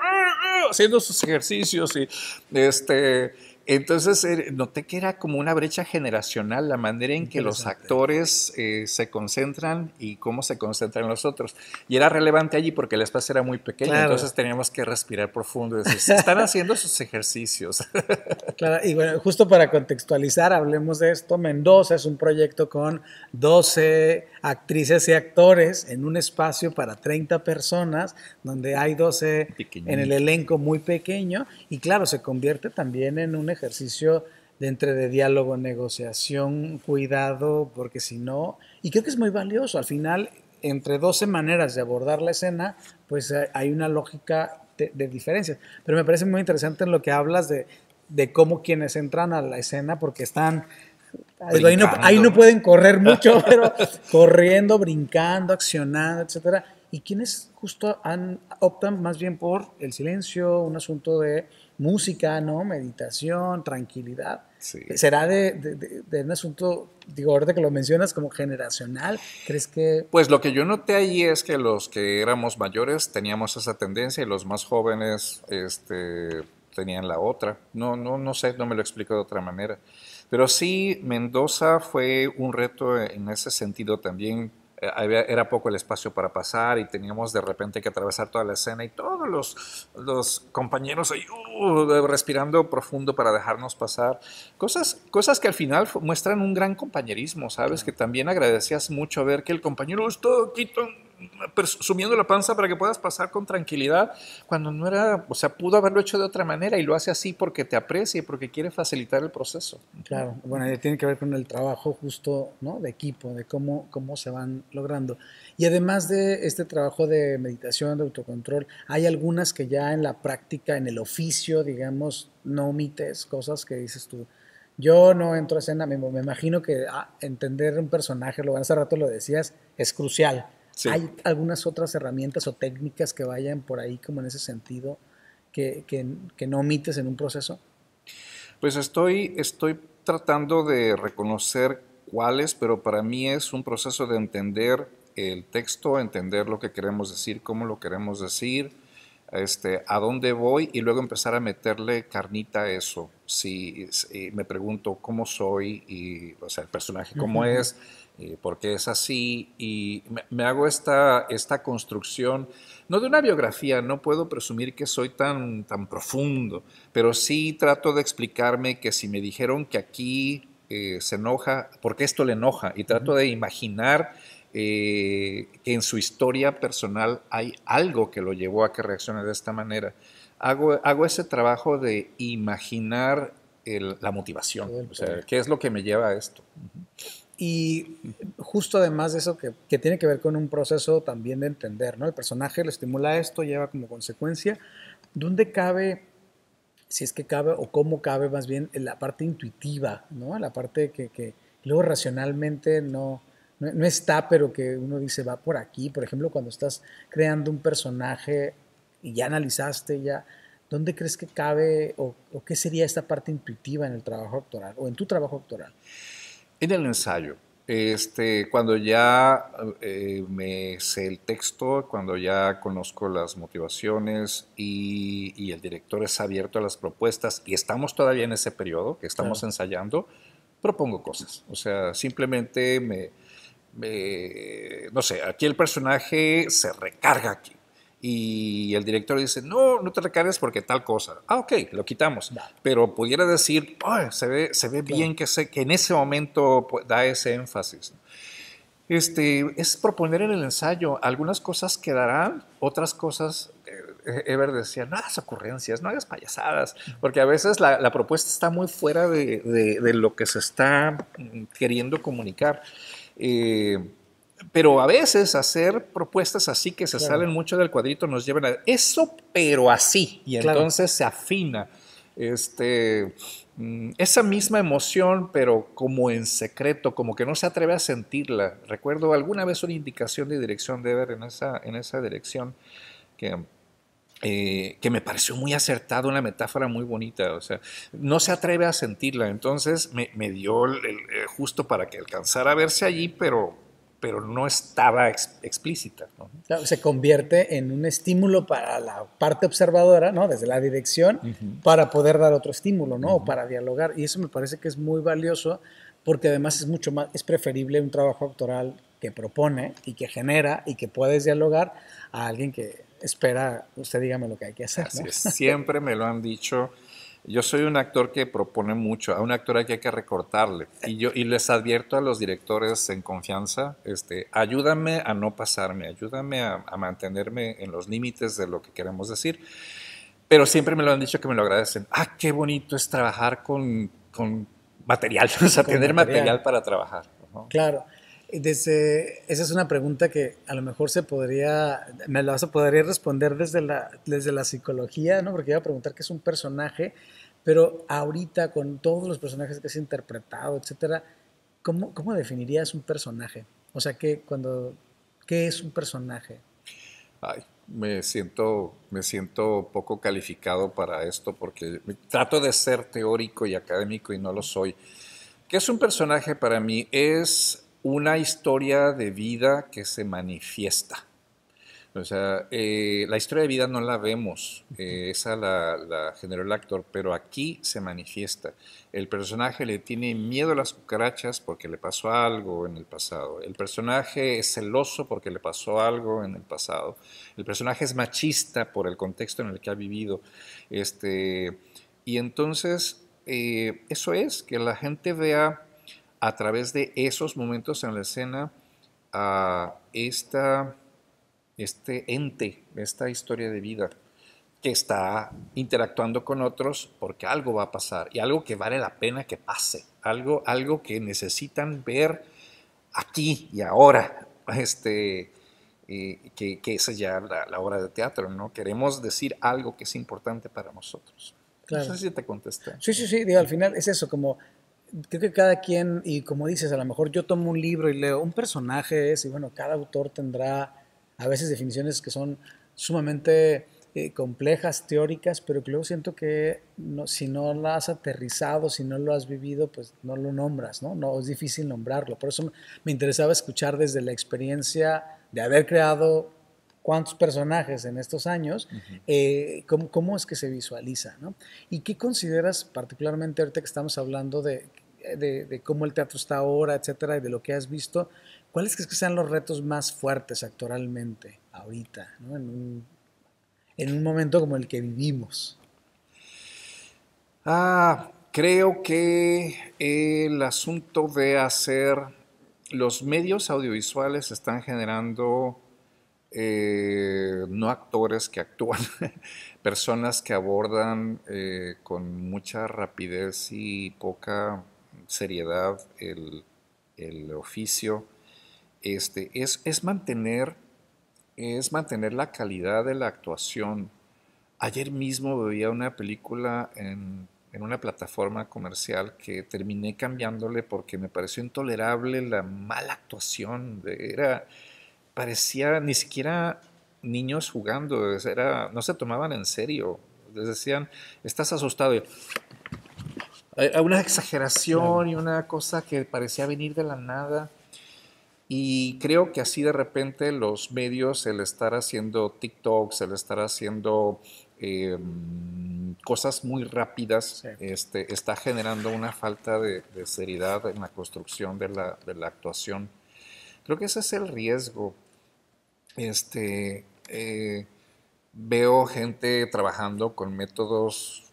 haciendo sus ejercicios y este, entonces, eh, noté que era como una brecha generacional la manera en que los actores eh, se concentran y cómo se concentran los otros. Y era relevante allí porque el espacio era muy pequeño, entonces teníamos que respirar profundo. Y decir, están haciendo sus ejercicios. claro, y bueno, justo para contextualizar, hablemos de esto. Mendoza es un proyecto con 12 actrices y actores en un espacio para 30 personas, donde hay 12 en el elenco muy pequeño. Y claro, se convierte también en un ejercicio de entre de diálogo, negociación, cuidado, porque si no, y creo que es muy valioso, al final, entre 12 maneras de abordar la escena, pues eh, hay una lógica de, diferencias. Pero me parece muy interesante en lo que hablas de, de cómo quienes entran a la escena, porque están... Pues, ahí no, pueden correr mucho, pero corriendo, brincando, accionando, etcétera. Y quienes justo optan más bien por el silencio, un asunto de música, ¿no? Meditación, tranquilidad. ¿Será de, un asunto, digo, ahorita que lo mencionas, como generacional? ¿Crees que...? Pues lo que yo noté ahí es que los que éramos mayores teníamos esa tendencia y los más jóvenes este, tenían la otra. No, no, no sé, no me lo explico de otra manera. Pero sí, Mendoza fue un reto en ese sentido también eh, era poco el espacio para pasar y teníamos de repente que atravesar toda la escena y todos los, compañeros ahí uh, respirando profundo para dejarnos pasar. Cosas, cosas que al final muestran un gran compañerismo, ¿sabes? Que también agradecías mucho ver que el compañero todo quito sumiendo la panza para que puedas pasar con tranquilidad, cuando no era, o sea, pudo haberlo hecho de otra manera y lo hace así porque te aprecia y porque quiere facilitar el proceso. Claro, bueno, tiene que ver con el trabajo justo, ¿no? De equipo, de cómo, cómo se van logrando. Y además de este trabajo de meditación, de autocontrol, hay algunas que ya en la práctica, en el oficio, digamos, no omites cosas que dices tú. Yo no entro a escena, me, me imagino que ah, entender un personaje, lo hace rato lo decías, es crucial ¿Hay algunas otras herramientas o técnicas que vayan por ahí como en ese sentido que, que, no omites en un proceso? Pues estoy, estoy tratando de reconocer cuáles, pero para mí es un proceso de entender el texto, entender lo que queremos decir, cómo lo queremos decir, este, a dónde voy y luego empezar a meterle carnita a eso. Si, me pregunto cómo soy y o sea, el personaje cómo es porque es así, y me, hago esta, esta, construcción, no de una biografía, no puedo presumir que soy tan, tan profundo, pero sí trato de explicarme que si me dijeron que aquí eh, se enoja, porque esto le enoja, y trato de imaginar eh, que en su historia personal hay algo que lo llevó a que reaccione de esta manera. Hago, hago ese trabajo de imaginar la motivación, o sea, qué es lo que me lleva a esto. Y justo además de eso, que, tiene que ver con un proceso también de entender, ¿no? El personaje lo estimula esto, lleva como consecuencia. ¿Dónde cabe, si es que cabe, o cómo cabe más bien en la parte intuitiva, ¿no? La parte que, luego racionalmente no, no, está, pero que uno dice va por aquí. Por ejemplo, cuando estás creando un personaje y ya analizaste, ya. ¿Dónde crees que cabe o, o qué sería esta parte intuitiva en el trabajo actoral o en tu trabajo actoral? En el ensayo, este, cuando ya eh, me sé el texto, cuando ya conozco las motivaciones y, el director es abierto a las propuestas y estamos todavía en ese periodo que estamos ensayando, propongo cosas. O sea, simplemente me, no sé, aquí el personaje se recarga aquí y el director dice, no, no te recargues porque tal cosa. Ah, ok, lo quitamos. Pero pudiera decir, se ve, se ve bien que, que en ese momento pues, da ese énfasis. Este, es proponer en el ensayo, algunas cosas quedarán, otras cosas, eh, e- Ever decía, no hagas ocurrencias, no hagas payasadas, porque a veces la, propuesta está muy fuera de, de, lo que se está mm, queriendo comunicar. Eh, pero a veces hacer propuestas así que se salen mucho del cuadrito nos llevan a eso, pero así. Y entonces se afina este, mm, esa misma emoción, pero como en secreto, como que no se atreve a sentirla. Recuerdo alguna vez una indicación de dirección de ver en esa, en esa dirección que... Eh, que me pareció muy acertado, una metáfora muy bonita, o sea, no se atreve a sentirla, entonces me, dio eh, justo para que alcanzara a verse allí, pero pero no estaba explícita. se convierte en un estímulo para la parte observadora, ¿no? desde la dirección, para poder dar otro estímulo, ¿no? para dialogar. Y eso me parece que es muy valioso porque además es mucho más, es preferible un trabajo actoral que propone y que genera y que puedes dialogar a alguien que espera, usted dígame lo que hay que hacer. Siempre me lo han dicho yo soy un actor que propone mucho, a un actor hay que recortarle. Y, yo, y les advierto a los directores en confianza, este, ayúdame a no pasarme, ayúdame a, mantenerme en los límites de lo que queremos decir. Pero siempre me lo han dicho que me lo agradecen. Ah, qué bonito es trabajar con, material, o sea, tener material. para trabajar. Claro. Desde, esa es una pregunta que a lo mejor se podría, me la vas responder desde la, desde la psicología, ¿no? Porque iba a preguntar qué es un personaje, pero ahorita con todos los personajes que has interpretado, etcétera, ¿cómo, cómo definirías un personaje? O sea, que cuando, ¿qué es un personaje? Ay, me siento, me siento poco calificado para esto porque trato de ser teórico y académico y no lo soy. ¿Qué es un personaje para mí? Es una historia de vida que se manifiesta. O sea, eh, la historia de vida no la vemos, eh, esa la, la, generó el actor, pero aquí se manifiesta. El personaje le tiene miedo a las cucarachas porque le pasó algo en el pasado. El personaje es celoso porque le pasó algo en el pasado. El personaje es machista por el contexto en el que ha vivido. Este, y entonces, eh, eso es, que la gente vea a través de esos momentos en la escena a esta, este ente, esta historia de vida que está interactuando con otros porque algo va a pasar y algo que vale la pena que pase, algo, algo que necesitan ver aquí y ahora, este, eh, que, que, es ya la, obra de teatro, ¿no? Queremos decir algo que es importante para nosotros. No sé si te contesté. Sí, sí, sí, al final es eso, como creo que cada quien, y como dices, a lo mejor yo tomo un libro y leo, un personaje es, y bueno, cada autor tendrá a veces definiciones que son sumamente eh, complejas, teóricas, pero que luego siento que si no lo has aterrizado, si no lo has vivido, pues no lo nombras, ¿no? No es difícil nombrarlo. Por eso me interesaba escuchar desde la experiencia de haber creado cuántos personajes en estos años, eh, ¿cómo, ¿cómo, es que se visualiza, ¿no? ¿Y qué consideras particularmente ahorita que estamos hablando de de, cómo el teatro está ahora, etcétera, y de lo que has visto, ¿cuáles crees que sean los retos más fuertes actoralmente ahorita, en, un, momento como el que vivimos? Ah, creo que el asunto de hacer los medios audiovisuales están generando eh, no actores que actúan, personas que abordan eh, con mucha rapidez y poca seriedad el, oficio, este, es, es, mantener, es mantener la calidad de la actuación. Ayer mismo veía una película en, una plataforma comercial que terminé cambiándole porque me pareció intolerable la mala actuación. Era, parecía ni siquiera niños jugando, era, no se tomaban en serio. Les decían, estás asustado una exageración y una cosa que parecía venir de la nada. Y creo que así de repente los medios, el estar haciendo TikToks, el estar haciendo em, cosas muy rápidas, este, está generando una falta de, seriedad en la construcción de la, actuación. Creo que ese es el riesgo. Este, eh, veo gente trabajando con métodos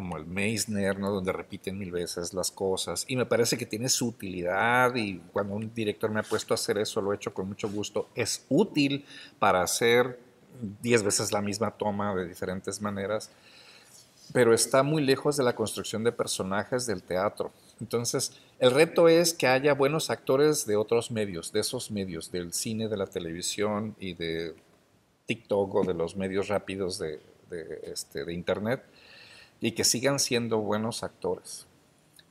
como el Meisner... donde repiten mil veces las cosas. Y me parece que tiene su utilidad y cuando un director me ha puesto a hacer eso, lo he hecho con mucho gusto. Es útil para hacer diez veces la misma toma de diferentes maneras, pero está muy lejos de la construcción de personajes del teatro. Entonces, el reto es que haya buenos actores de otros medios, de esos medios, del cine, de la televisión y de TikTok o de los medios rápidos de este, Internet, y que sigan siendo buenos actores.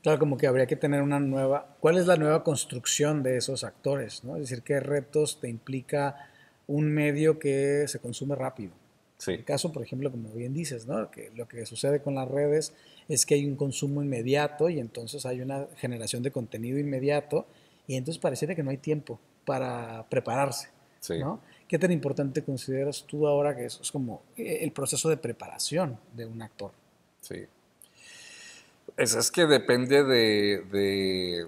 Claro, como que habría que tener una nueva, ¿cuál es la nueva construcción de esos actores? ¿no? Es decir, ¿qué retos te implica un medio que se consume rápido? Sí. En el caso, por ejemplo, como bien dices, ¿no? que lo que sucede con las redes es que hay un consumo inmediato y entonces hay una generación de contenido inmediato y entonces pareciera que no hay tiempo para prepararse. ¿Qué tan importante consideras tú ahora que eso es como eh, el proceso de preparación de un actor? Sí. Es, es que depende de, de,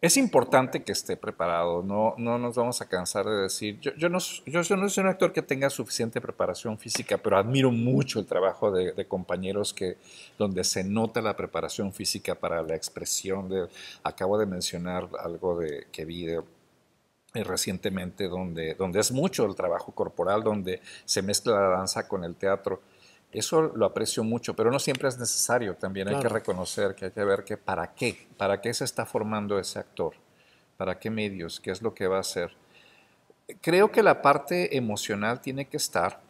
Es importante que esté preparado, no, no nos vamos a cansar de decir, yo, yo, no, soy un actor que tenga suficiente preparación física, pero admiro mucho el trabajo de, compañeros que, donde se nota la preparación física para la expresión. De, acabo de mencionar algo de, que vi eh, recientemente donde, donde es mucho el trabajo corporal, donde se mezcla la danza con el teatro. Eso lo aprecio mucho, pero no siempre es necesario. También hay que reconocer que hay que ver que para qué, para qué se está formando ese actor, para qué medios, qué es lo que va a hacer. Creo que la parte emocional tiene que estar.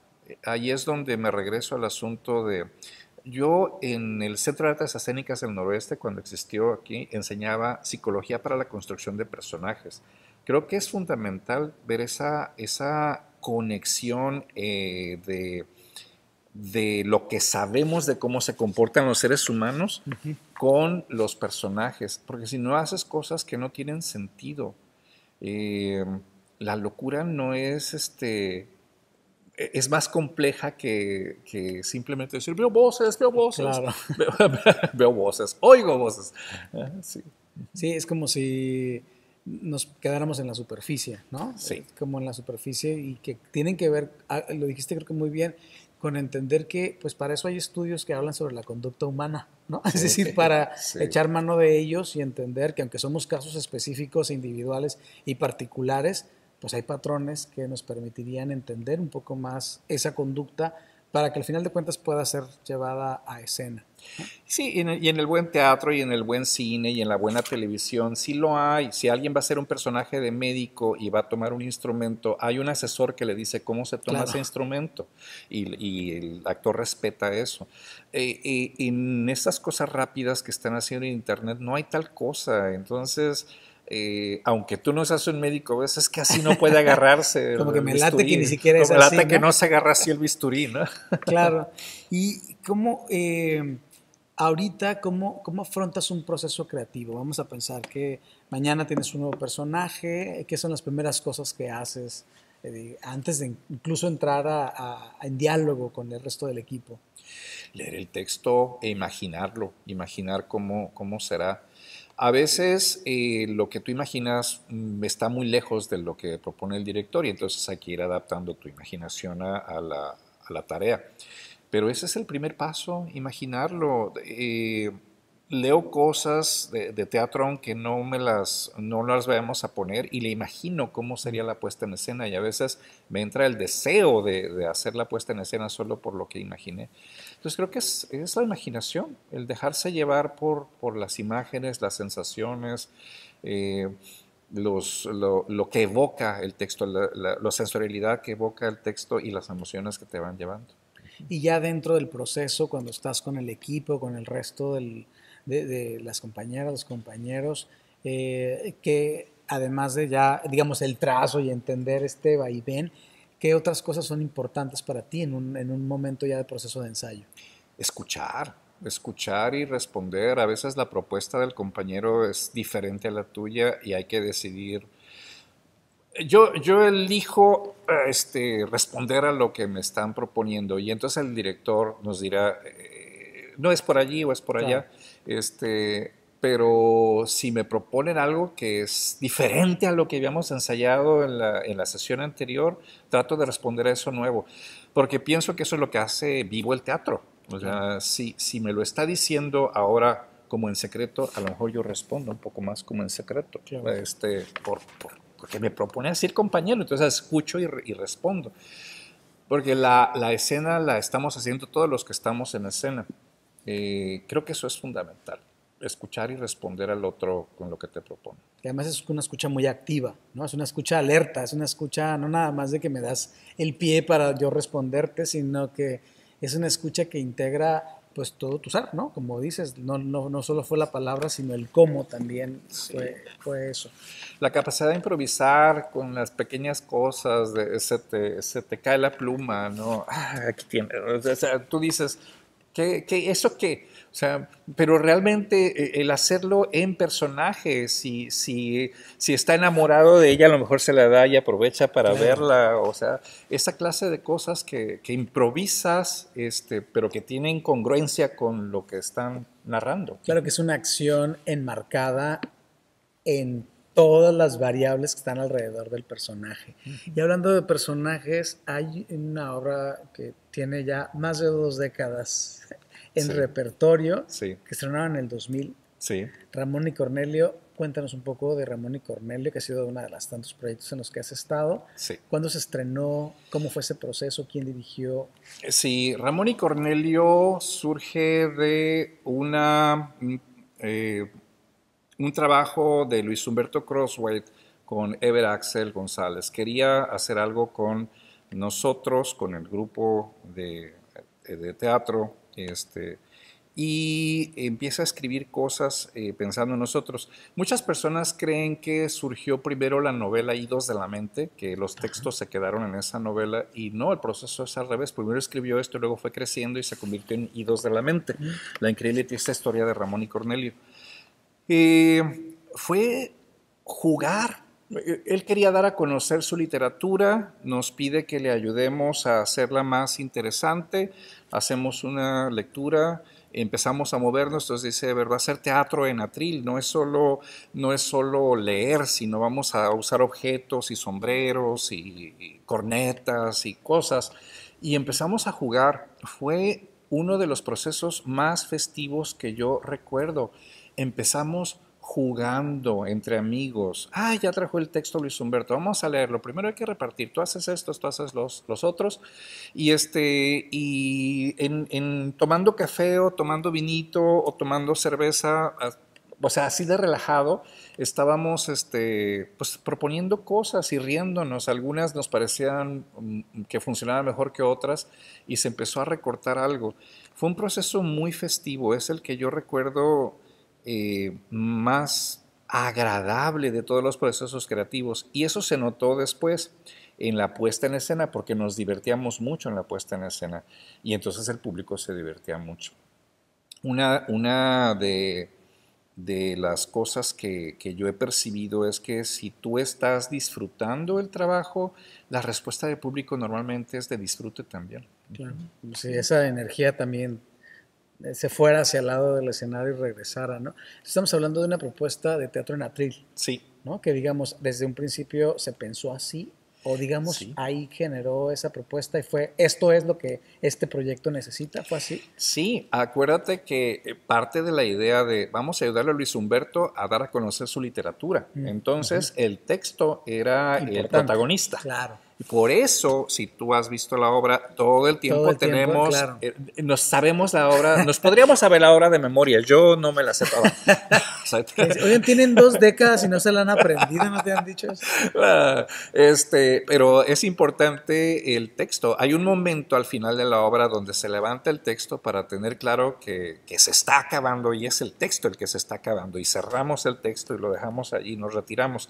Ahí es donde me regreso al asunto de... Yo en el Centro de Artes Escénicas del Noroeste, cuando existió aquí, enseñaba psicología para la construcción de personajes. Creo que es fundamental ver esa, esa conexión eh, de de lo que sabemos de cómo se comportan los seres humanos con los personajes, porque si no haces cosas que no tienen sentido, eh, la locura no es este e, es más compleja que, simplemente decir veo voces, veo voces, veo, voces, oigo voces. Ah, sí. sí. es como si nos quedáramos en la superficie, ¿no? Sí. Eh, como en la superficie y que tienen que ver, ah, lo dijiste creo que muy bien, con entender que pues para eso hay estudios que hablan sobre la conducta humana, ¿no? es decir, para echar mano de ellos y entender que aunque somos casos específicos, e individuales y particulares, pues hay patrones que nos permitirían entender un poco más esa conducta para que al final de cuentas pueda ser llevada a escena. Sí, y en el buen teatro y en el buen cine y en la buena televisión, sí lo hay. Si alguien va a ser un personaje de médico y va a tomar un instrumento, hay un asesor que le dice cómo se toma ese instrumento y, el actor respeta eso. Eh, en estas cosas rápidas que están haciendo en Internet no hay tal cosa. Entonces eh, aunque tú no seas un médico, ¿ves? es que así no puede agarrarse. como que me late que ni siquiera es como así. Me late que no se agarra así el bisturí, ¿no? claro. ¿Y cómo, eh, ahorita, cómo, cómo afrontas un proceso creativo? Vamos a pensar que mañana tienes un nuevo personaje, ¿qué son las primeras cosas que haces? Eh, antes de incluso entrar en diálogo con el resto del equipo. Leer el texto e imaginarlo, imaginar cómo, cómo será a veces eh, lo que tú imaginas mm, está muy lejos de lo que propone el director y entonces hay que ir adaptando tu imaginación a, la, tarea. Pero ese es el primer paso, imaginarlo. Eh, leo cosas de, teatro aunque no me las no vayamos a poner y le imagino cómo sería la puesta en escena y a veces me entra el deseo de, de hacer la puesta en escena solo por lo que imaginé. Entonces creo que es, es la imaginación, el dejarse llevar por, por las imágenes, las sensaciones, eh, los, lo, lo, que evoca el texto, la, la, sensorialidad que evoca el texto y las emociones que te van llevando. Y ya dentro del proceso, cuando estás con el equipo, con el resto del, de, las compañeras, los compañeros, eh, que además de ya, digamos, el trazo y entender este vaivén, ¿Qué otras cosas son importantes para ti en un, momento ya de proceso de ensayo? Escuchar, escuchar y responder. A veces la propuesta del compañero es diferente a la tuya y hay que decidir. Yo, yo elijo este, responder a lo que me están proponiendo y entonces el director nos dirá, eh, no es por allí o es por allá. Este, pero si me proponen algo que es diferente a lo que habíamos ensayado en la, en la, sesión anterior, trato de responder a eso nuevo, porque pienso que eso es lo que hace vivo el teatro. O sea, si, si me lo está diciendo ahora como en secreto, a lo mejor yo respondo un poco más como en secreto, este, por, porque me propone decir compañero, entonces escucho y, respondo. Porque la, la, escena la estamos haciendo todos los que estamos en escena. Eh, creo que eso es fundamental escuchar y responder al otro con lo que te propone. Y además es una escucha muy activa, ¿no? Es una escucha alerta, es una escucha no nada más de que me das el pie para yo responderte, sino que es una escucha que integra pues todo tu ser, ¿no? Como dices, no, no, no solo fue la palabra, sino el cómo también fue, eso. La capacidad de improvisar con las pequeñas cosas, de, se, te, cae la pluma, ¿no? Ah, aquí O sea, tú dices, que qué, eso que o sea, pero realmente eh, el hacerlo en personaje, si, si, si está enamorado de ella, a lo mejor se la da y aprovecha para verla, o sea, esa clase de cosas que, que, improvisas, este, pero que tienen congruencia con lo que están narrando. Claro que es una acción enmarcada en todas las variables que están alrededor del personaje. Y hablando de personajes, hay una obra que tiene ya más de dos décadas en repertorio, que estrenaron en el 2000. Ramón y Cornelio, cuéntanos un poco de Ramón y Cornelio, que ha sido uno de los tantos proyectos en los que has estado. ¿Cuándo se estrenó? ¿Cómo fue ese proceso? ¿Quién dirigió? Eh, sí, Ramón y Cornelio surge de una, mm, eh, un trabajo de Luis Humberto Crosswhite con Ever Axel González. Quería hacer algo con nosotros, con el grupo de, eh, de teatro este, y empieza a escribir cosas eh, pensando en nosotros. Muchas personas creen que surgió primero la novela Idos de la Mente, que los textos se quedaron en esa novela, y no, el proceso es al revés. Primero escribió esto, luego fue creciendo y se convirtió en Idos de la Mente. La increíble esta historia de Ramón y Cornelio. Eh, fue jugar él quería dar a conocer su literatura, nos pide que le ayudemos a hacerla más interesante, hacemos una lectura, empezamos a movernos, entonces dice, ¿verdad? Hacer teatro en atril no es solo, no es solo leer, sino vamos a usar objetos y sombreros y, y cornetas y cosas. Y empezamos a jugar. Fue uno de los procesos más festivos que yo recuerdo. Empezamos jugando entre amigos. Ah, ya trajo el texto Luis Humberto, vamos a leerlo. Primero hay que repartir, tú haces estos, tú haces los, los otros. Y, este, y en, tomando café o tomando vinito o tomando cerveza, o sea, así de relajado, estábamos este, pues, proponiendo cosas y riéndonos. Algunas nos parecían mm, que funcionaban mejor que otras y se empezó a recortar algo. Fue un proceso muy festivo, es el que yo recuerdo eh, más agradable de todos los procesos creativos. Y eso se notó después en la puesta en escena, porque nos divertíamos mucho en la puesta en escena. Y entonces el público se divertía mucho. Una, una de, las cosas que, que yo he percibido es que si tú estás disfrutando el trabajo, la respuesta del público normalmente es de disfrute también. Sí, esa energía también eh, se fuera hacia el lado del escenario y regresara, ¿no? Estamos hablando de una propuesta de teatro en atril. Sí. ¿no? Que digamos, desde un principio se pensó así, o digamos, ahí generó esa propuesta y fue, esto es lo que este proyecto necesita, fue así. Sí, acuérdate que eh, parte de la idea de, vamos a ayudarle a Luis Humberto a dar a conocer su literatura. Mm, Entonces, el texto era el protagonista. Claro por eso, si tú has visto la obra, todo el tiempo tenemos, eh, nos sabemos la obra, nos podríamos saber la obra de memoria, yo no me la sé Oye, tienen dos décadas y no se la han aprendido, ¿no te han dicho ah, Este, pero es importante el texto. Hay un momento al final de la obra donde se levanta el texto para tener claro que, se está acabando y es el texto el que se está acabando y cerramos el texto y lo dejamos allí, nos retiramos.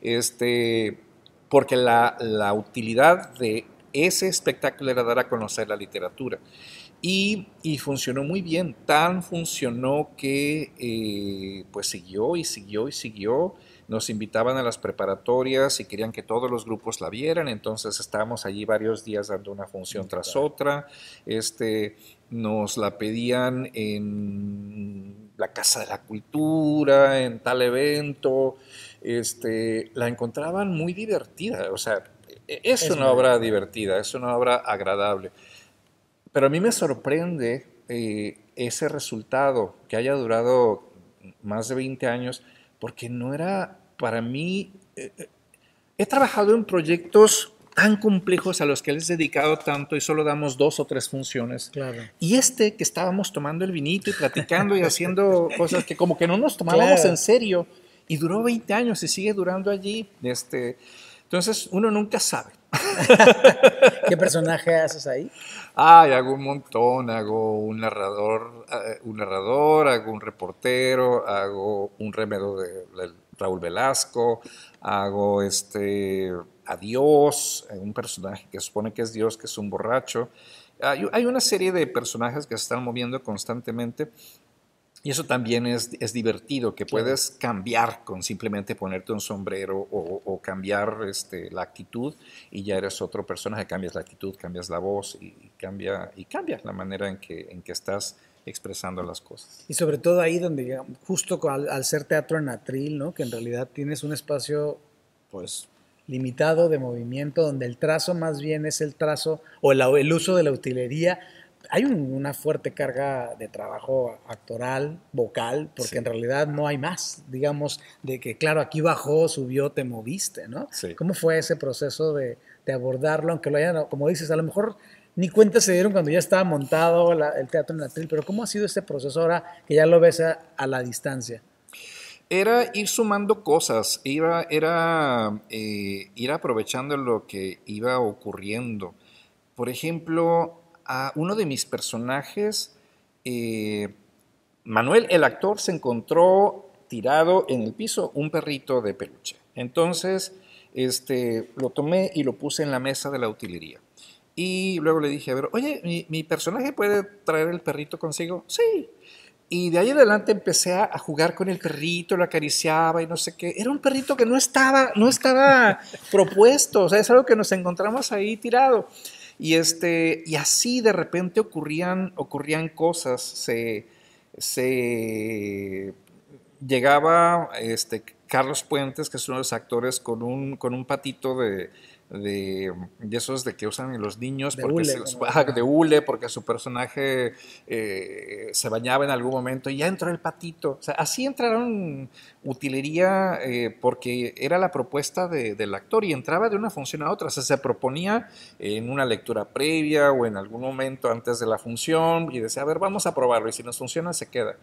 Este, porque la, utilidad de ese espectáculo era dar a conocer la literatura. Y, funcionó muy bien, tan funcionó que eh, pues siguió y siguió y siguió. Nos invitaban a las preparatorias y querían que todos los grupos la vieran, entonces estábamos allí varios días dando una función mm, tras otra. Este, nos la pedían en la Casa de la Cultura, en tal evento este, la encontraban muy divertida. O sea, e, e, es, una obra divertida, es una obra agradable. Pero a mí me sorprende eh, ese resultado que haya durado más de 20 años, porque no era para mí... Eh, eh, he trabajado en proyectos tan complejos a los que les he dedicado tanto y solo damos dos o tres funciones. Y este que estábamos tomando el vinito y platicando y haciendo cosas que como que no nos tomábamos en serio. Y duró 20 años y sigue durando allí. Este, entonces, uno nunca sabe. ¿Qué personaje haces ahí? Ay, hago un montón, hago un narrador, eh, un narrador, hago un reportero, hago un remedo de, Raúl Velasco, hago este a Dios, eh, un personaje que supone que es Dios, que es un borracho. Hay, una serie de personajes que se están moviendo constantemente y eso también es, divertido, que puedes cambiar con simplemente ponerte un sombrero o, cambiar este, la actitud y ya eres otro personaje, cambias la actitud, cambias la voz y, cambia, y cambias la manera en que, en que estás expresando las cosas. Y sobre todo ahí donde justo al, ser teatro en atril, ¿no? que en realidad tienes un espacio pues limitado de movimiento, donde el trazo más bien es el trazo o el uso de la utilería hay una fuerte carga de trabajo actoral, vocal, porque en realidad no hay más, digamos, de que, claro, aquí bajó, subió, te moviste, ¿no? ¿Cómo fue ese proceso de, abordarlo, aunque lo hayan, como dices, a lo mejor ni cuenta se dieron cuando ya estaba montado el teatro en la tril, pero ¿cómo ha sido ese proceso ahora que ya lo ves a, la distancia? Era ir sumando cosas, era, era eh, ir aprovechando lo que iba ocurriendo. Por ejemplo, a uno de mis personajes, eh, Manuel, el actor, se encontró tirado en el piso un perrito de peluche. Entonces, este, lo tomé y lo puse en la mesa de la utilería. Y luego le dije, a ver, oye, ¿mi, personaje puede traer el perrito consigo? Sí. Y de ahí adelante empecé a, jugar con el perrito, lo acariciaba y no sé qué. Era un perrito que no estaba, no estaba propuesto, o sea, es algo que nos encontramos ahí tirado. Y, este, y así de repente ocurrían, ocurrían cosas, se, se llegaba este, Carlos Puentes, que es uno de los actores, con un, con un patito de, de, esos de que usan los niños de, porque hule, se, de hule porque su personaje eh, se bañaba en algún momento y ya entró el patito. O sea, así entraron utilería eh, porque era la propuesta de, del actor y entraba de una función a otra. O sea, se proponía en una lectura previa o en algún momento antes de la función y decía, a ver, vamos a probarlo y si nos funciona se queda.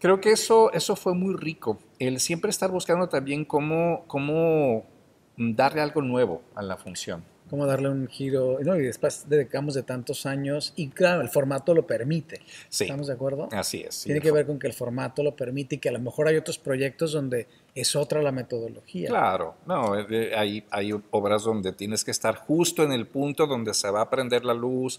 Creo que eso, eso fue muy rico, el siempre estar buscando también cómo, cómo darle algo nuevo a la función. como darle un giro, no, y después dedicamos de tantos años, y claro, el formato lo permite. ¿Estamos de acuerdo? Así es. Tiene que ver con que el formato lo permite y que a lo mejor hay otros proyectos donde es otra la metodología. Claro, no, eh, hay, hay obras donde tienes que estar justo en el punto donde se va a prender la luz,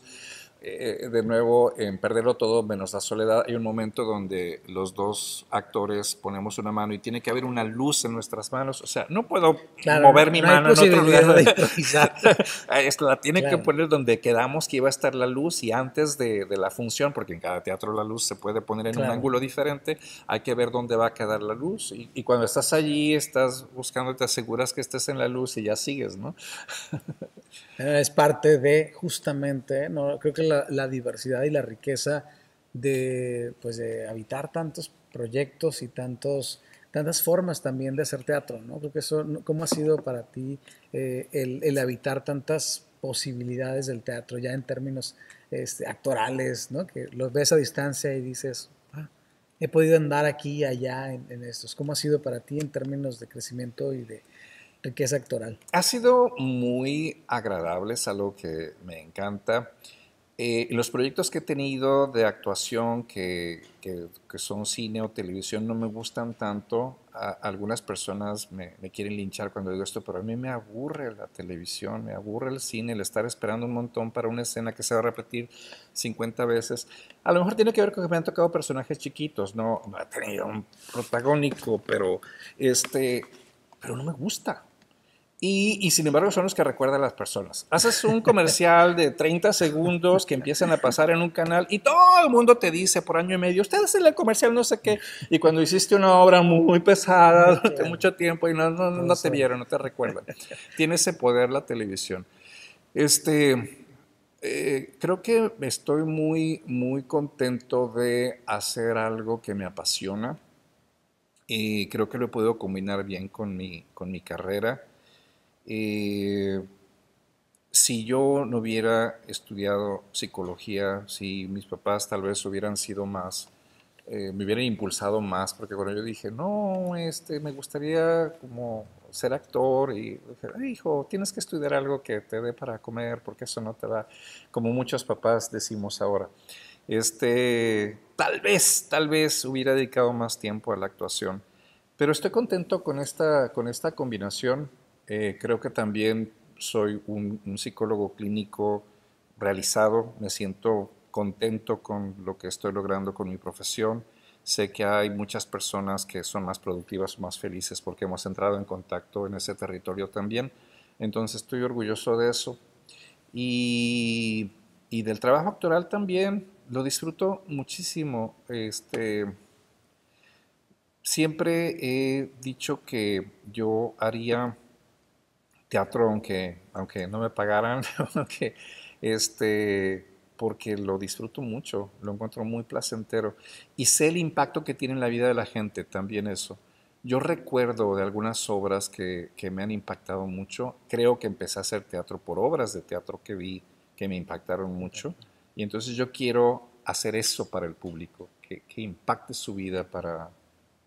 eh, de nuevo, en Perderlo Todo menos la soledad, hay un momento donde los dos actores ponemos una mano y tiene que haber una luz en nuestras manos. O sea, no puedo mover mi mano en otro lugar. la tiene que poner donde quedamos que iba a estar la luz y antes de, la función, porque en cada teatro la luz se puede poner en un ángulo diferente, hay que ver dónde va a quedar la luz. Y, y cuando estás allí, estás buscando, te aseguras que estés en la luz y ya sigues, ¿no? Eh, es parte de justamente, no, creo que la, diversidad y la riqueza de, pues, de habitar tantos proyectos y tantos, tantas formas también de hacer teatro, ¿no? Creo que eso, ¿cómo ha sido para ti eh, el, habitar tantas posibilidades del teatro, ya en términos este, actorales, ¿no? Que los ves a distancia y dices, ah, he podido andar aquí y allá en estos. ¿Cómo ha sido para ti en términos de crecimiento y de es actoral. Ha sido muy agradable, es algo que me encanta. Eh, los proyectos que he tenido de actuación, que, son cine o televisión, no me gustan tanto. algunas personas me, quieren linchar cuando digo esto, pero a mí me aburre la televisión, me aburre el cine, el estar esperando un montón para una escena que se va a repetir 50 veces. A lo mejor tiene que ver con que me han tocado personajes chiquitos, no, no he tenido un protagónico, pero, este, pero no me gusta y, sin embargo son los que recuerdan a las personas. Haces un comercial de 30 segundos que empiezan a pasar en un canal y todo el mundo te dice por año y medio, usted hace el comercial no sé qué, y cuando hiciste una obra muy pesada durante mucho tiempo y no, no, te vieron, no te recuerdan. Tiene ese poder la televisión. Este, eh, creo que estoy muy, muy contento de hacer algo que me apasiona y creo que lo he podido combinar bien con mi, con mi carrera eh, si yo no hubiera estudiado psicología, si mis papás tal vez hubieran sido más, eh, me hubieran impulsado más, porque cuando yo dije, no, este, me gustaría como ser actor y dije, hijo, tienes que estudiar algo que te dé para comer, porque eso no te da, como muchos papás decimos ahora. Este, tal vez, tal vez hubiera dedicado más tiempo a la actuación, pero estoy contento con esta, con esta combinación eh, creo que también soy un, psicólogo clínico realizado, me siento contento con lo que estoy logrando con mi profesión. Sé que hay muchas personas que son más productivas, más felices porque hemos entrado en contacto en ese territorio también. Entonces estoy orgulloso de eso. Y, del trabajo actoral también lo disfruto muchísimo. Este, siempre he dicho que yo haría teatro, aunque, aunque no me pagaran, aunque, este, porque lo disfruto mucho, lo encuentro muy placentero. Y sé el impacto que tiene en la vida de la gente, también eso. Yo recuerdo de algunas obras que, que me han impactado mucho. Creo que empecé a hacer teatro por obras de teatro que vi que me impactaron mucho. Y entonces yo quiero hacer eso para el público, que, que impacte su vida para,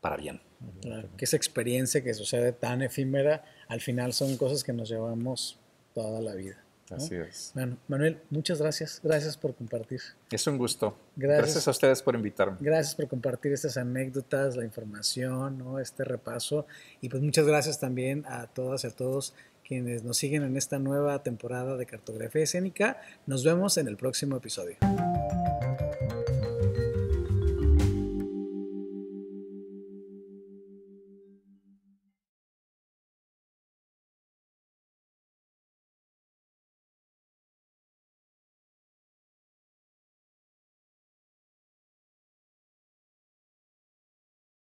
para bien. Claro, ah, que esa experiencia que sucede tan efímera al final son cosas que nos llevamos toda la vida. Así es. Manuel, muchas gracias. Gracias por compartir. Es un gusto. Gracias, a ustedes por invitarme. Gracias por compartir estas anécdotas, la información, este repaso. Y pues muchas gracias también a todas y a todos quienes nos siguen en esta nueva temporada de Cartografía Escénica. Nos vemos en el próximo episodio.